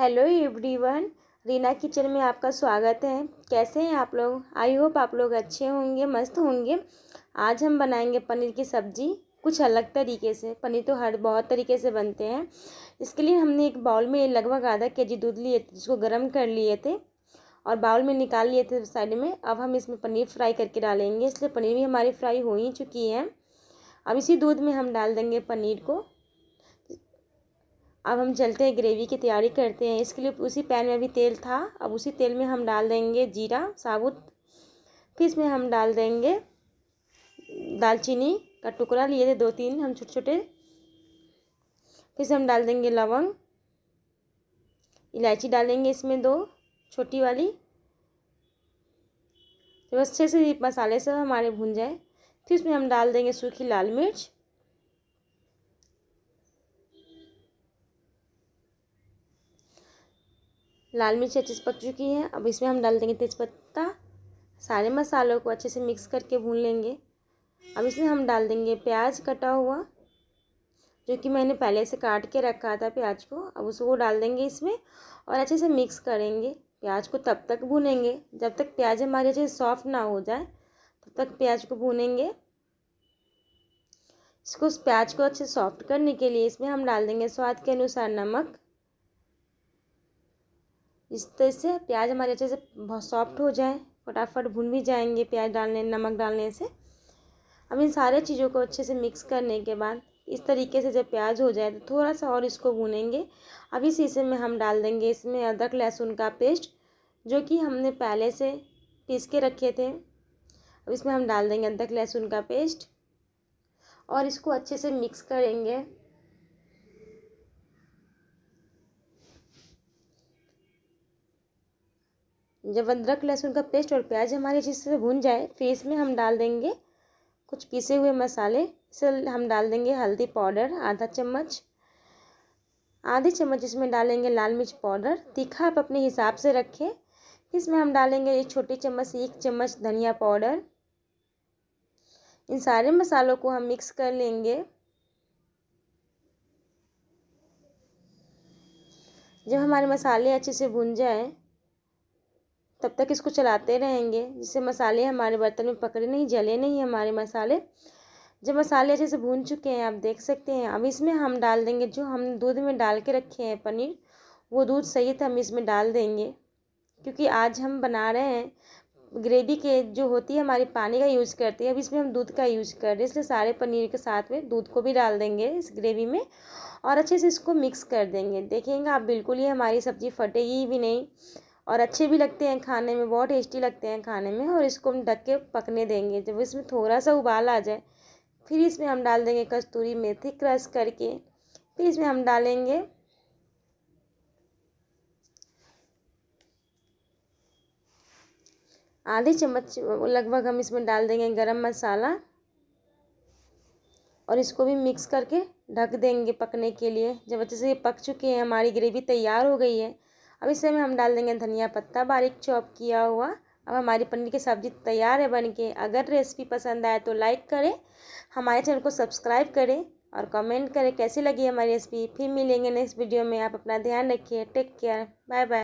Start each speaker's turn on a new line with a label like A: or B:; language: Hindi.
A: हेलो एवरीवन रीना किचन में आपका स्वागत है कैसे हैं आप लोग आई होप आप लोग अच्छे होंगे मस्त होंगे आज हम बनाएंगे पनीर की सब्ज़ी कुछ अलग तरीके से पनीर तो हर बहुत तरीके से बनते हैं इसके लिए हमने एक बाउल में लगभग आधा के जी दूध लिए थे जिसको गर्म कर लिए थे और बाउल में निकाल लिए थे साइड में अब हम इसमें पनीर फ्राई करके डालेंगे इसलिए पनीर भी हमारी फ्राई हो ही चुकी है अब इसी दूध में हम डाल देंगे पनीर को अब हम चलते हैं ग्रेवी की तैयारी करते हैं इसके लिए उसी पैन में भी तेल था अब उसी तेल में हम डाल देंगे जीरा साबुत फिर इसमें हम डाल देंगे दालचीनी का टुकड़ा लिए थे दो तीन हम छोटे छोटे फिर हम डाल देंगे लवंग इलायची डालेंगे इसमें दो छोटी वाली अच्छे से मसाले से हमारे भून जाए फिर इसमें हम डाल देंगे सूखी लाल मिर्च लाल मिर्च अच्छे से पक चुकी है अब इसमें हम डाल देंगे तेज़पत्ता सारे मसालों को अच्छे से मिक्स करके भून लेंगे अब इसमें हम डाल देंगे प्याज कटा हुआ जो कि मैंने पहले से काट के रखा था प्याज को अब उसको डाल देंगे इसमें और अच्छे से मिक्स करेंगे प्याज को तब तक भूनेंगे जब तक प्याज हमारे अच्छे सॉफ्ट ना हो जाए तब तक प्याज को भूनेंगे इसको प्याज को अच्छे सॉफ्ट करने के लिए इसमें हम डाल देंगे स्वाद के अनुसार नमक इस तरह से प्याज हमारे अच्छे से सॉफ्ट हो जाए फटाफट भुन भी जाएंगे प्याज डालने नमक डालने से अब इन सारे चीज़ों को अच्छे से मिक्स करने के बाद इस तरीके से जब प्याज हो जाए तो थोड़ा सा और इसको भूनेंगे अब इस हिस्से में हम डाल देंगे इसमें अदरक लहसुन का पेस्ट जो कि हमने पहले से पीस के रखे थे अब इसमें हम डाल देंगे अदरक लहसुन का पेस्ट और इसको अच्छे से मिक्स करेंगे जब अदरक लहसुन का पेस्ट और प्याज हमारे अच्छे से भून जाए फिर इसमें हम डाल देंगे कुछ पीसे हुए मसाले इसे हम डाल देंगे हल्दी पाउडर आधा चम्मच आधे चम्मच इसमें डालेंगे लाल मिर्च पाउडर तीखा आप अपने हिसाब से रखें इसमें हम डालेंगे एक छोटी चम्मच एक चम्मच धनिया पाउडर इन सारे मसालों को हम मिक्स कर लेंगे जब हमारे मसाले अच्छे से भुन जाएं तब तक इसको चलाते रहेंगे जिससे मसाले हमारे बर्तन में पकड़े नहीं जले नहीं हमारे मसाले जब मसाले अच्छे से भून चुके हैं आप देख सकते हैं अब इसमें हम डाल देंगे जो हम दूध में डाल के रखे हैं पनीर वो दूध सही था हम इसमें डाल देंगे क्योंकि आज हम बना रहे हैं ग्रेवी के जो होती है हमारी पानी का यूज़ करती है अब इसमें हम दूध का यूज़ कर रहे हैं इसलिए सारे पनीर के साथ में दूध को भी डाल देंगे इस ग्रेवी में और अच्छे से इसको मिक्स कर देंगे देखेंगे आप बिल्कुल ही हमारी सब्ज़ी फटेगी भी नहीं और अच्छे भी लगते हैं खाने में बहुत टेस्टी लगते हैं खाने में और इसको हम ढक के पकने देंगे जब इसमें थोड़ा सा उबाल आ जाए फिर इसमें हम डाल देंगे कस्तूरी मेथी क्रश करके फिर इसमें हम डालेंगे आधे चम्मच लगभग हम इसमें डाल देंगे गरम मसाला और इसको भी मिक्स करके ढक देंगे पकने के लिए जब अच्छे से ये पक चुके हैं हमारी ग्रेवी तैयार हो गई है अब इस समय हम डाल देंगे धनिया पत्ता बारीक चॉप किया हुआ अब हमारी पनीर की सब्ज़ी तैयार है बन के अगर रेसिपी पसंद आए तो लाइक करें हमारे चैनल को सब्सक्राइब करें और कमेंट करें कैसी लगी हमारी रेसिपी फिर मिलेंगे नेक्स्ट वीडियो में आप अपना ध्यान रखिए टेक केयर बाय बाय